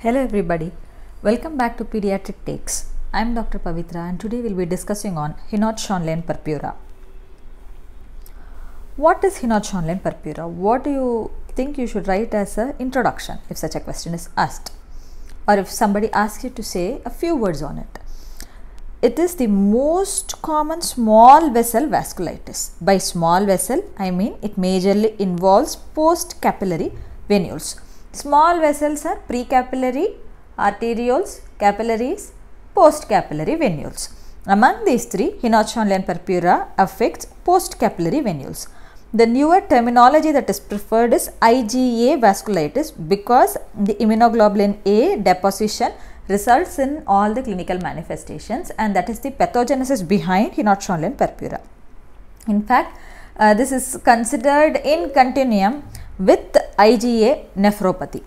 Hello everybody. Welcome back to Pediatric Takes. I'm Dr. Pavitra and today we'll be discussing on Hinod-Schönlein purpura. What is Hinod-Schönlein purpura? What do you think you should write as an introduction if such a question is asked or if somebody asks you to say a few words on it? It is the most common small vessel vasculitis. By small vessel, I mean it majorly involves post-capillary venules Small vessels are precapillary, arterioles, capillaries, postcapillary venules. Among these three, henochondyle and purpura affects postcapillary venules. The newer terminology that is preferred is IgA vasculitis because the immunoglobulin A deposition results in all the clinical manifestations and that is the pathogenesis behind henochondyle and purpura. In fact, uh, this is considered in continuum with IgA nephropathy.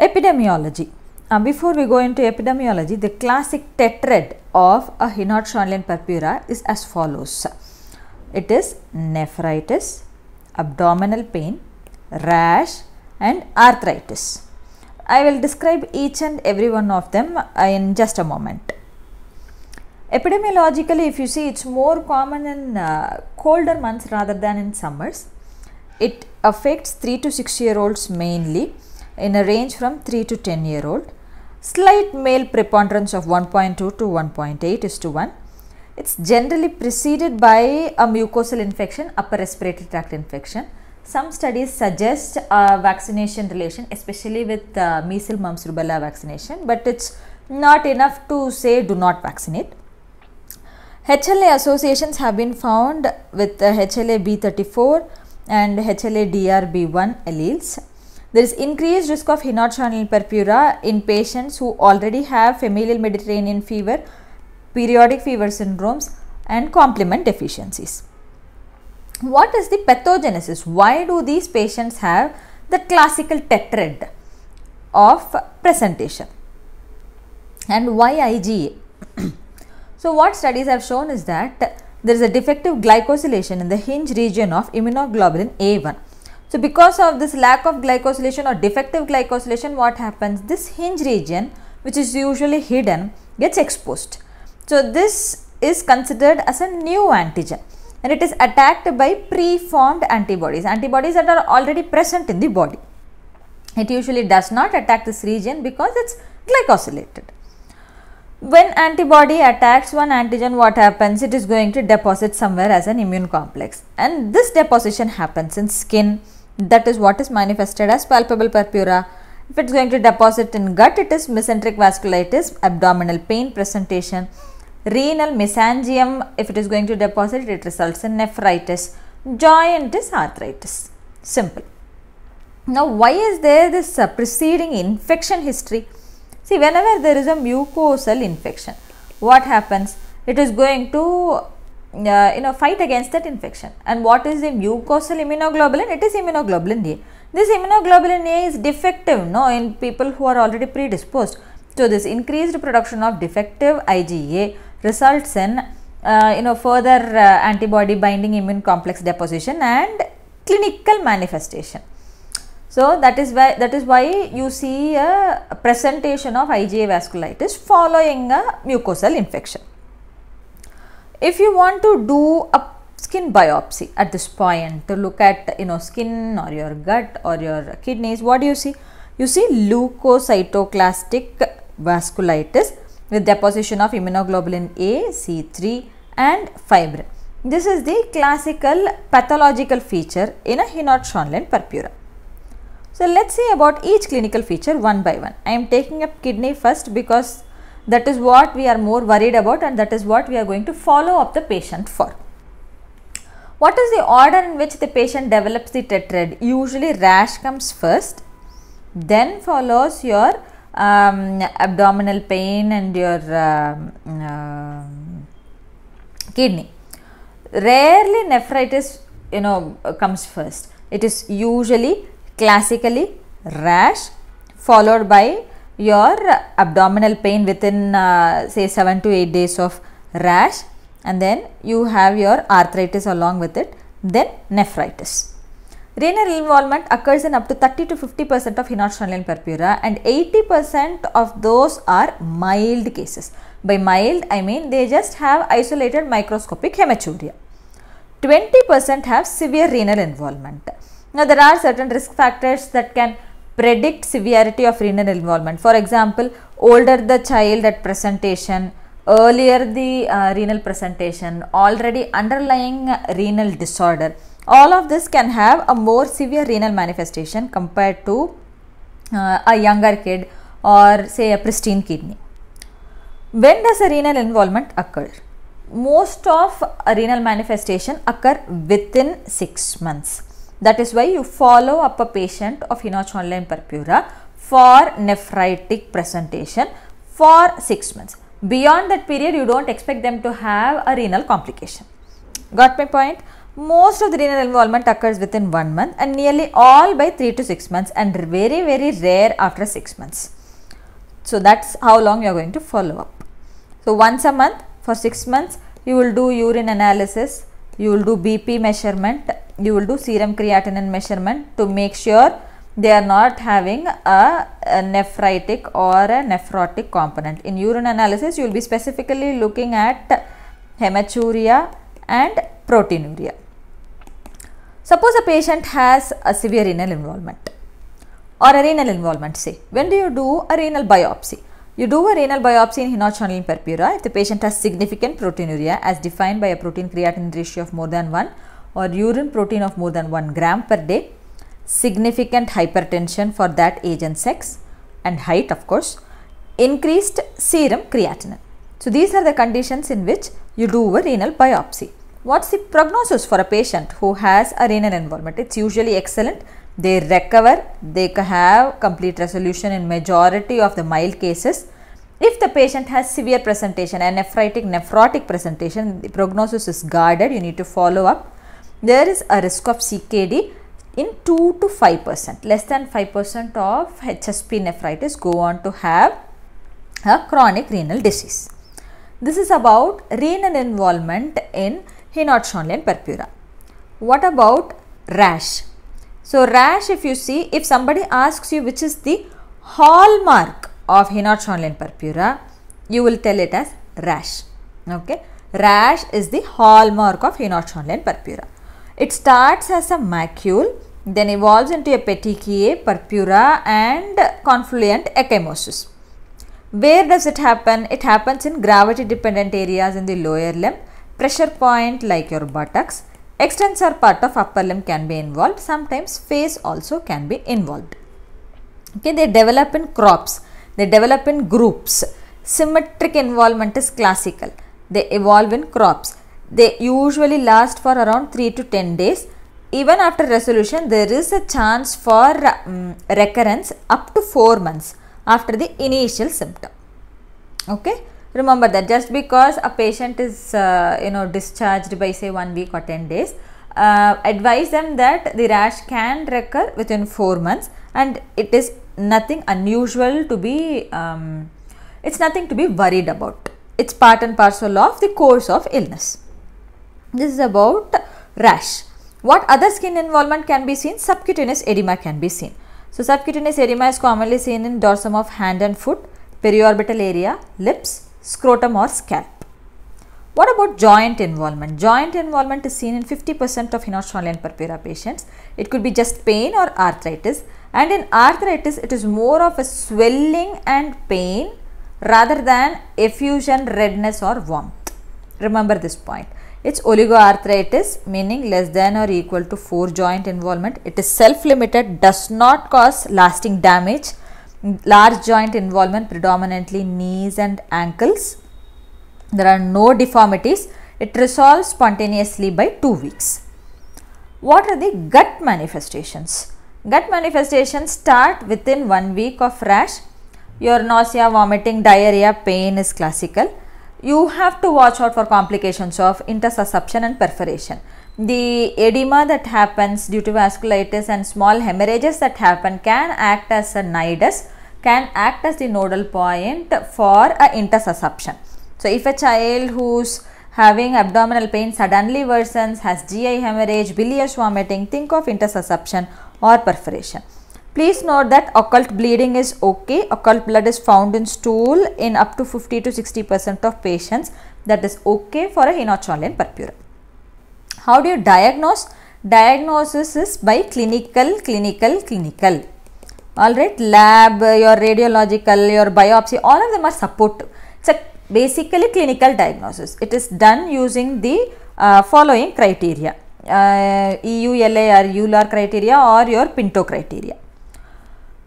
Epidemiology. Uh, before we go into epidemiology, the classic tetrad of a Hinod Schönlein purpura is as follows. It is nephritis, abdominal pain, rash and arthritis. I will describe each and every one of them uh, in just a moment. Epidemiologically, if you see, it's more common in uh, colder months rather than in summers. It affects 3 to 6 year olds mainly in a range from 3 to 10 year old. Slight male preponderance of 1.2 to 1.8 is to 1. It's generally preceded by a mucosal infection, upper respiratory tract infection. Some studies suggest a uh, vaccination relation, especially with uh, measles, mumps, rubella vaccination, but it's not enough to say do not vaccinate. HLA associations have been found with HLA uh, B34, and HLA-DRB1 alleles. There is increased risk of henochondral purpura in patients who already have familial Mediterranean fever, periodic fever syndromes and complement deficiencies. What is the pathogenesis? Why do these patients have the classical tetrad of presentation? And why IgA? so what studies have shown is that there is a defective glycosylation in the hinge region of immunoglobulin A1. So, because of this lack of glycosylation or defective glycosylation, what happens? This hinge region, which is usually hidden, gets exposed. So, this is considered as a new antigen and it is attacked by preformed antibodies, antibodies that are already present in the body. It usually does not attack this region because it's glycosylated. When antibody attacks one antigen, what happens? It is going to deposit somewhere as an immune complex. And this deposition happens in skin. That is what is manifested as palpable purpura. If it is going to deposit in gut, it is mesenteric vasculitis, abdominal pain presentation. Renal mesangium, if it is going to deposit, it results in nephritis. Joint is arthritis. Simple. Now, why is there this uh, preceding infection history? See, whenever there is a mucosal infection, what happens? It is going to uh, you know fight against that infection and what is the mucosal immunoglobulin it is immunoglobulin a this immunoglobulin a is defective no in people who are already predisposed so this increased production of defective iga results in uh, you know further uh, antibody binding immune complex deposition and clinical manifestation so, that is why that is why you see a presentation of IgA vasculitis following a mucosal infection. If you want to do a skin biopsy at this point to look at you know skin or your gut or your kidneys, what do you see? You see leukocytoclastic vasculitis with deposition of immunoglobulin A, C3 and fibrin. This is the classical pathological feature in a henoch schonlein purpura. So let's see about each clinical feature one by one. I am taking up kidney first because that is what we are more worried about and that is what we are going to follow up the patient for. What is the order in which the patient develops the tetrad? Usually rash comes first, then follows your um, abdominal pain and your um, uh, kidney. Rarely nephritis you know comes first. It is usually classically rash followed by your abdominal pain within uh, say 7 to 8 days of rash and then you have your arthritis along with it then nephritis. Renal involvement occurs in up to 30 to 50 percent of henoxylin purpura and 80 percent of those are mild cases. By mild I mean they just have isolated microscopic hematuria. 20 percent have severe renal involvement. Now, there are certain risk factors that can predict severity of renal involvement. For example, older the child at presentation, earlier the uh, renal presentation, already underlying renal disorder. All of this can have a more severe renal manifestation compared to uh, a younger kid or say a pristine kidney. When does a renal involvement occur? Most of renal manifestation occur within 6 months that is why you follow up a patient of enochondylin purpura for nephritic presentation for 6 months. Beyond that period, you don't expect them to have a renal complication. Got my point? Most of the renal involvement occurs within 1 month and nearly all by 3 to 6 months and very very rare after 6 months. So that's how long you are going to follow up. So once a month for 6 months you will do urine analysis, you will do BP measurement you will do serum creatinine measurement to make sure they are not having a, a, nephritic or a nephrotic component. In urine analysis, you will be specifically looking at hematuria and proteinuria. Suppose a patient has a severe renal involvement or a renal involvement say. When do you do a renal biopsy? You do a renal biopsy in henochondylin purpura if the patient has significant proteinuria as defined by a protein creatinine ratio of more than 1 or urine protein of more than 1 gram per day, significant hypertension for that age and sex and height of course, increased serum creatinine. So, these are the conditions in which you do a renal biopsy. What's the prognosis for a patient who has a renal involvement? It's usually excellent. They recover, they have complete resolution in majority of the mild cases. If the patient has severe presentation, a nephritic, nephrotic presentation, the prognosis is guarded, you need to follow up there is a risk of CKD in 2 to 5 percent less than 5 percent of HSP nephritis go on to have a chronic renal disease. This is about renal involvement in Hinodschonlian purpura. What about rash? So rash if you see if somebody asks you which is the hallmark of Hinodschonlian purpura you will tell it as rash. Okay. Rash is the hallmark of Hinodschonlian purpura. It starts as a macule, then evolves into a petechiae, purpura and confluent ecchymosis. Where does it happen? It happens in gravity dependent areas in the lower limb, pressure point like your buttocks, extensor part of upper limb can be involved, sometimes face also can be involved. Okay, they develop in crops, they develop in groups. Symmetric involvement is classical. They evolve in crops. They usually last for around 3 to 10 days. Even after resolution, there is a chance for um, recurrence up to 4 months after the initial symptom. Okay remember that just because a patient is uh, you know discharged by say one week or 10 days uh, advise them that the rash can recur within four months and it is nothing unusual to be um, it's nothing to be worried about it's part and parcel of the course of illness this is about rash. What other skin involvement can be seen? Subcutaneous edema can be seen. So, subcutaneous edema is commonly seen in dorsum of hand and foot, periorbital area, lips, scrotum or scalp. What about joint involvement? Joint involvement is seen in 50% of henochondrial purpura patients. It could be just pain or arthritis and in arthritis it is more of a swelling and pain rather than effusion, redness or warmth. Remember this point. It's oligoarthritis meaning less than or equal to 4 joint involvement. It is self-limited, does not cause lasting damage. Large joint involvement predominantly knees and ankles. There are no deformities. It resolves spontaneously by 2 weeks. What are the gut manifestations? Gut manifestations start within 1 week of rash. Your nausea, vomiting, diarrhea, pain is classical you have to watch out for complications of intersusception and perforation. The edema that happens due to vasculitis and small hemorrhages that happen can act as a nidus, can act as the nodal point for a intersusception. So, if a child who's having abdominal pain suddenly worsens, has GI hemorrhage, bilious vomiting, think of intersusception or perforation. Please note that occult bleeding is okay. Occult blood is found in stool in up to 50 to 60% of patients. That is okay for a inocholine purpura. How do you diagnose? Diagnosis is by clinical, clinical, clinical. Alright, lab, your radiological, your biopsy, all of them are supportive. It's a basically clinical diagnosis. It is done using the uh, following criteria. Uh, EULA or criteria or your PINTO criteria.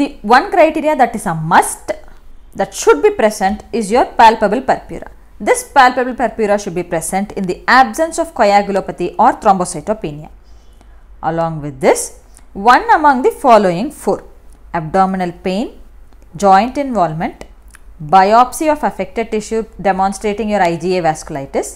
The one criteria that is a must that should be present is your palpable purpura. This palpable purpura should be present in the absence of coagulopathy or thrombocytopenia. Along with this, one among the following four abdominal pain, joint involvement, biopsy of affected tissue demonstrating your IgA vasculitis,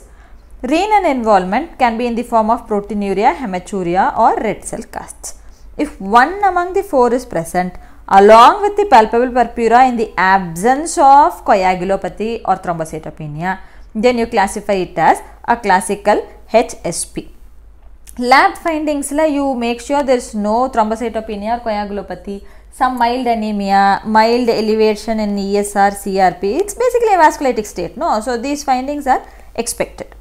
renal involvement can be in the form of proteinuria, hematuria or red cell casts. If one among the four is present, along with the palpable purpura in the absence of coagulopathy or thrombocytopenia, then you classify it as a classical HSP. Lab findings la you make sure there is no thrombocytopenia or coagulopathy, some mild anemia, mild elevation in ESR, CRP. It's basically a vasculitic state, no? So these findings are expected.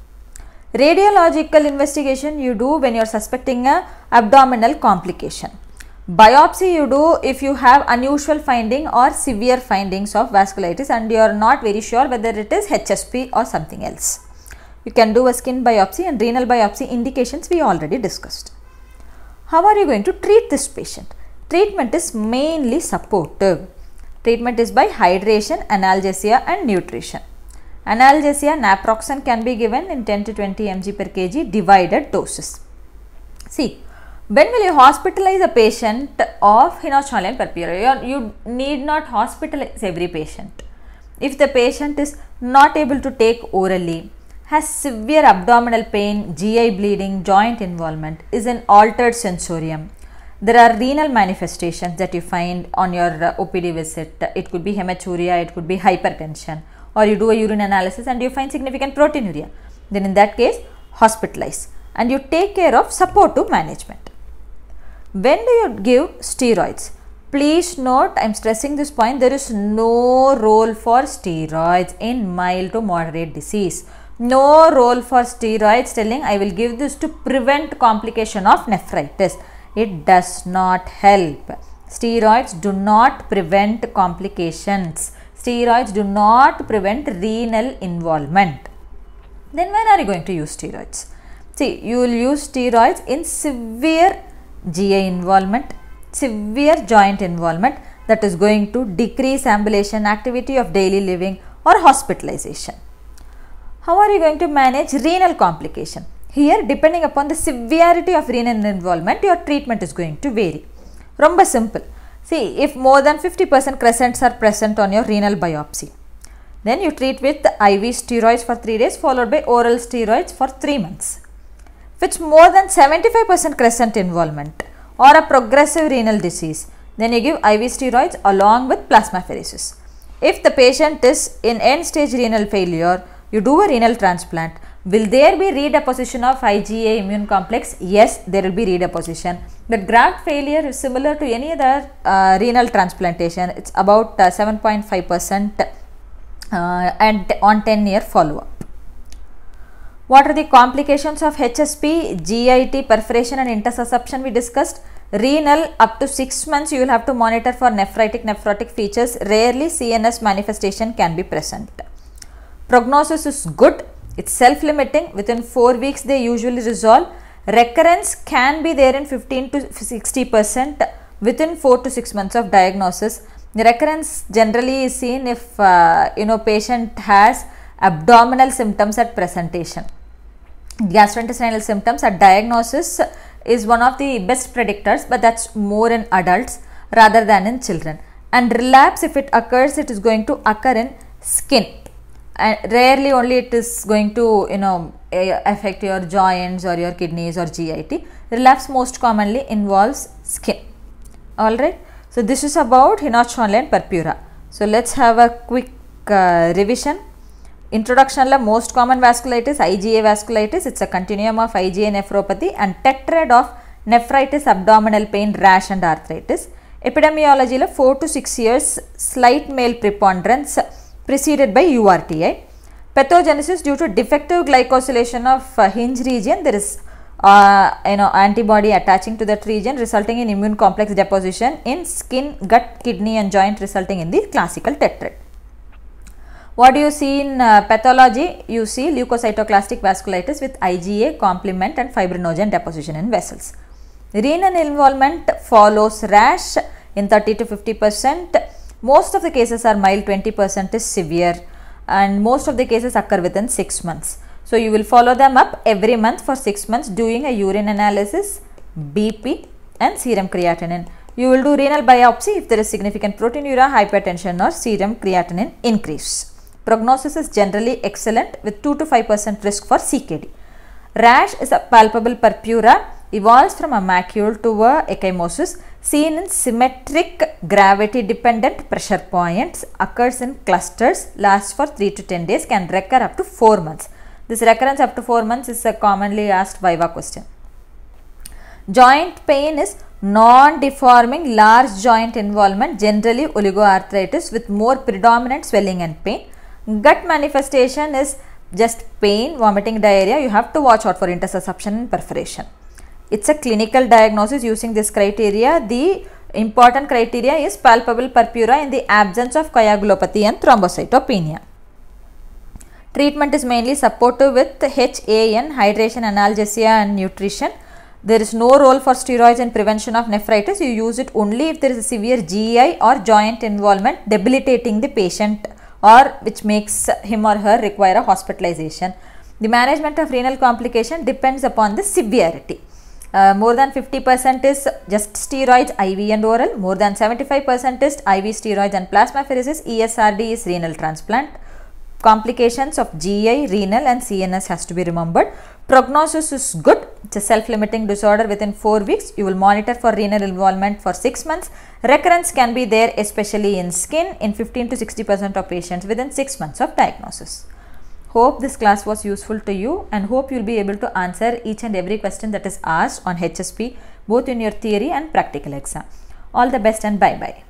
Radiological investigation you do when you are suspecting a abdominal complication biopsy you do if you have unusual finding or severe findings of vasculitis and you are not very sure whether it is HSP or something else. You can do a skin biopsy and renal biopsy indications we already discussed. How are you going to treat this patient? Treatment is mainly supportive. Treatment is by hydration, analgesia and nutrition. Analgesia naproxen can be given in 10 to 20 mg per kg divided doses. See, when will you hospitalize a patient of henocholine purpura? You need not hospitalize every patient. If the patient is not able to take orally, has severe abdominal pain, GI bleeding, joint involvement, is an altered sensorium. There are renal manifestations that you find on your uh, OPD visit. It could be hematuria, it could be hypertension or you do a urine analysis and you find significant proteinuria. Then in that case, hospitalize and you take care of supportive management. When do you give steroids? Please note, I'm stressing this point, there is no role for steroids in mild to moderate disease. No role for steroids telling I will give this to prevent complication of nephritis. It does not help. Steroids do not prevent complications. Steroids do not prevent renal involvement. Then when are you going to use steroids? See, you will use steroids in severe GA involvement, severe joint involvement that is going to decrease ambulation activity of daily living or hospitalization. How are you going to manage renal complication? Here depending upon the severity of renal involvement your treatment is going to vary. Rumba simple. See if more than 50% crescents are present on your renal biopsy. Then you treat with IV steroids for 3 days followed by oral steroids for 3 months with more than 75% crescent involvement or a progressive renal disease, then you give IV steroids along with plasmapheresis. If the patient is in end stage renal failure, you do a renal transplant. Will there be redeposition of IgA immune complex? Yes, there will be redeposition. But graft failure is similar to any other uh, renal transplantation. It's about 7.5% uh, uh, and on 10 year follow up. What are the complications of HSP, GIT, perforation and intussusception we discussed. Renal up to 6 months you will have to monitor for nephritic nephrotic features. Rarely CNS manifestation can be present. Prognosis is good. It's self-limiting. Within 4 weeks they usually resolve. Recurrence can be there in 15 to 60 percent within 4 to 6 months of diagnosis. The recurrence generally is seen if uh, you know patient has abdominal symptoms at presentation gastrointestinal symptoms at diagnosis is one of the best predictors but that's more in adults rather than in children and relapse if it occurs it is going to occur in skin and rarely only it is going to you know eh, affect your joints or your kidneys or git relapse most commonly involves skin all right so this is about hinochonline purpura so let's have a quick uh, revision Introduction most common vasculitis IgA vasculitis it's a continuum of IgA nephropathy and tetrad of nephritis abdominal pain rash and arthritis epidemiology 4 to 6 years slight male preponderance preceded by URTI pathogenesis due to defective glycosylation of uh, hinge region there is uh, you know antibody attaching to that region resulting in immune complex deposition in skin gut kidney and joint resulting in the classical tetrad what do you see in uh, pathology? You see leukocytoclastic vasculitis with IgA, complement and fibrinogen deposition in vessels. Renal involvement follows rash in 30 to 50 percent. Most of the cases are mild, 20 percent is severe and most of the cases occur within 6 months. So, you will follow them up every month for 6 months doing a urine analysis, BP and serum creatinine. You will do renal biopsy if there is significant proteinuria, hypertension or serum creatinine increase. Prognosis is generally excellent with 2 to 5% risk for CKD. Rash is a palpable purpura, evolves from a macule to a ecchymosis, seen in symmetric gravity dependent pressure points, occurs in clusters, lasts for 3 to 10 days, can recur up to 4 months. This recurrence up to 4 months is a commonly asked viva question. Joint pain is non-deforming large joint involvement, generally oligoarthritis with more predominant swelling and pain gut manifestation is just pain, vomiting, diarrhea. You have to watch out for intersusception and perforation. It's a clinical diagnosis using this criteria. The important criteria is palpable purpura in the absence of coagulopathy and thrombocytopenia. Treatment is mainly supportive with HAN, hydration, analgesia and nutrition. There is no role for steroids in prevention of nephritis. You use it only if there is a severe GI or joint involvement debilitating the patient or which makes him or her require a hospitalization. The management of renal complication depends upon the severity. Uh, more than 50% is just steroids, IV and oral. More than 75% is IV steroids and plasmapheresis. ESRD is renal transplant. Complications of GI, renal and CNS has to be remembered. Prognosis is good. It's a self-limiting disorder within 4 weeks. You will monitor for renal involvement for 6 months. Recurrence can be there especially in skin in 15 to 60% of patients within 6 months of diagnosis. Hope this class was useful to you and hope you'll be able to answer each and every question that is asked on HSP both in your theory and practical exam. All the best and bye-bye.